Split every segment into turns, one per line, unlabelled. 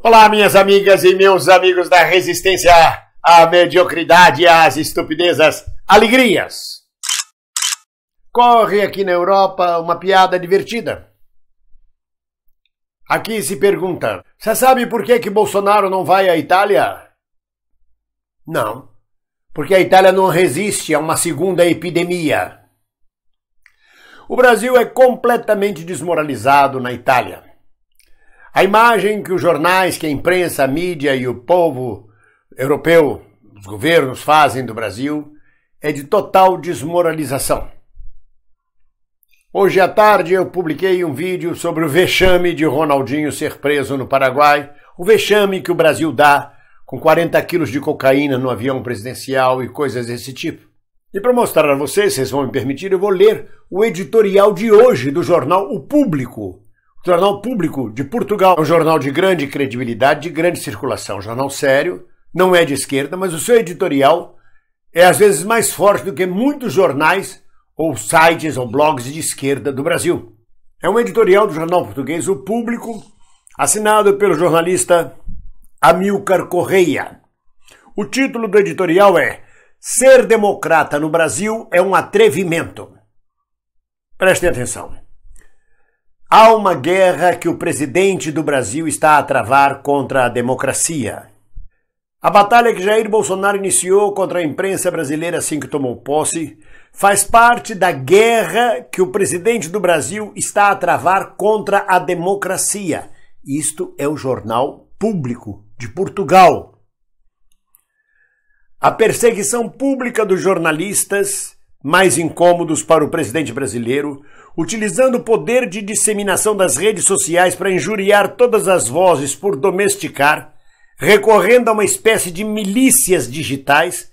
Olá, minhas amigas e meus amigos da resistência à mediocridade, e às estupidezas, alegrias. Corre aqui na Europa uma piada divertida. Aqui se pergunta: você sabe por que, que Bolsonaro não vai à Itália? Não, porque a Itália não resiste a uma segunda epidemia. O Brasil é completamente desmoralizado na Itália. A imagem que os jornais, que a imprensa, a mídia e o povo europeu, os governos fazem do Brasil é de total desmoralização. Hoje à tarde eu publiquei um vídeo sobre o vexame de Ronaldinho ser preso no Paraguai, o vexame que o Brasil dá com 40 quilos de cocaína no avião presidencial e coisas desse tipo. E para mostrar a vocês, vocês vão me permitir, eu vou ler o editorial de hoje do jornal O Público, Jornal Público de Portugal é um jornal de grande credibilidade, de grande circulação, jornal sério, não é de esquerda, mas o seu editorial é às vezes mais forte do que muitos jornais ou sites ou blogs de esquerda do Brasil. É um editorial do jornal português O Público, assinado pelo jornalista Amilcar Correia. O título do editorial é Ser democrata no Brasil é um atrevimento. Prestem atenção. Há uma guerra que o presidente do Brasil está a travar contra a democracia. A batalha que Jair Bolsonaro iniciou contra a imprensa brasileira assim que tomou posse faz parte da guerra que o presidente do Brasil está a travar contra a democracia. Isto é o jornal público de Portugal. A perseguição pública dos jornalistas mais incômodos para o presidente brasileiro, utilizando o poder de disseminação das redes sociais para injuriar todas as vozes por domesticar, recorrendo a uma espécie de milícias digitais,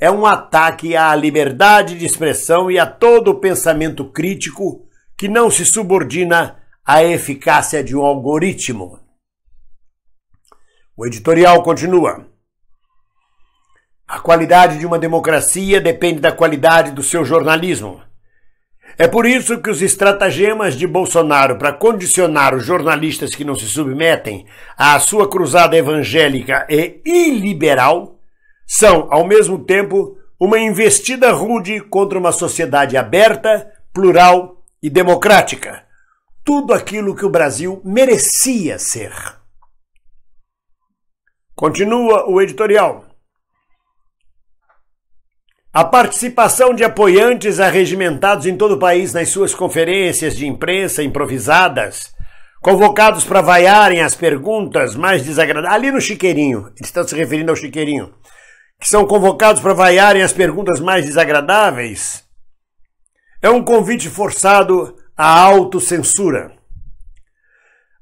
é um ataque à liberdade de expressão e a todo o pensamento crítico que não se subordina à eficácia de um algoritmo. O editorial continua qualidade de uma democracia depende da qualidade do seu jornalismo. É por isso que os estratagemas de Bolsonaro para condicionar os jornalistas que não se submetem à sua cruzada evangélica e iliberal são, ao mesmo tempo, uma investida rude contra uma sociedade aberta, plural e democrática. Tudo aquilo que o Brasil merecia ser. Continua o editorial. A participação de apoiantes arregimentados em todo o país nas suas conferências de imprensa improvisadas, convocados para vaiarem as perguntas mais desagradáveis. Ali no Chiqueirinho, eles estão se referindo ao Chiqueirinho, que são convocados para vaiarem as perguntas mais desagradáveis, é um convite forçado à autocensura.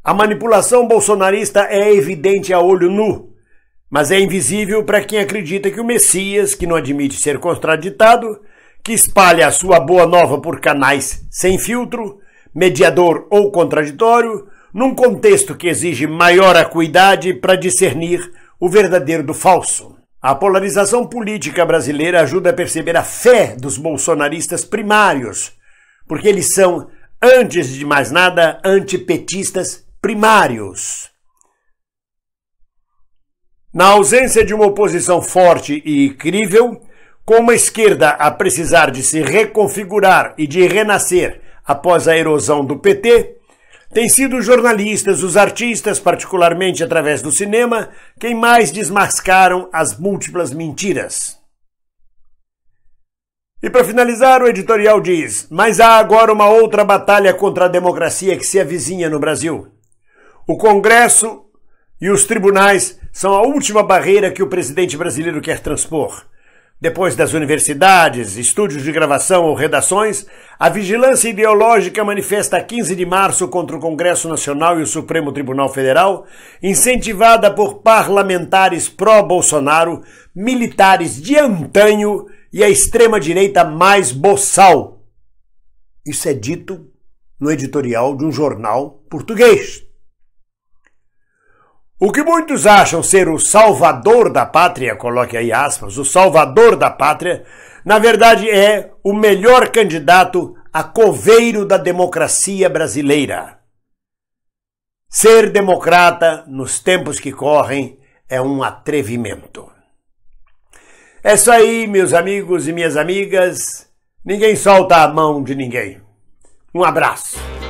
A manipulação bolsonarista é evidente a olho nu mas é invisível para quem acredita que o Messias, que não admite ser contraditado, que espalha a sua boa nova por canais sem filtro, mediador ou contraditório, num contexto que exige maior acuidade para discernir o verdadeiro do falso. A polarização política brasileira ajuda a perceber a fé dos bolsonaristas primários, porque eles são, antes de mais nada, antipetistas primários. Na ausência de uma oposição forte e crível, com uma esquerda a precisar de se reconfigurar e de renascer após a erosão do PT, têm sido os jornalistas, os artistas, particularmente através do cinema, quem mais desmascaram as múltiplas mentiras. E para finalizar, o editorial diz: Mas há agora uma outra batalha contra a democracia que se avizinha no Brasil. O Congresso e os tribunais são a última barreira que o presidente brasileiro quer transpor. Depois das universidades, estúdios de gravação ou redações, a vigilância ideológica manifesta 15 de março contra o Congresso Nacional e o Supremo Tribunal Federal, incentivada por parlamentares pró-Bolsonaro, militares de antanho e a extrema-direita mais boçal. Isso é dito no editorial de um jornal português. O que muitos acham ser o salvador da pátria, coloque aí aspas, o salvador da pátria, na verdade é o melhor candidato a coveiro da democracia brasileira. Ser democrata nos tempos que correm é um atrevimento. É isso aí, meus amigos e minhas amigas. Ninguém solta a mão de ninguém. Um abraço.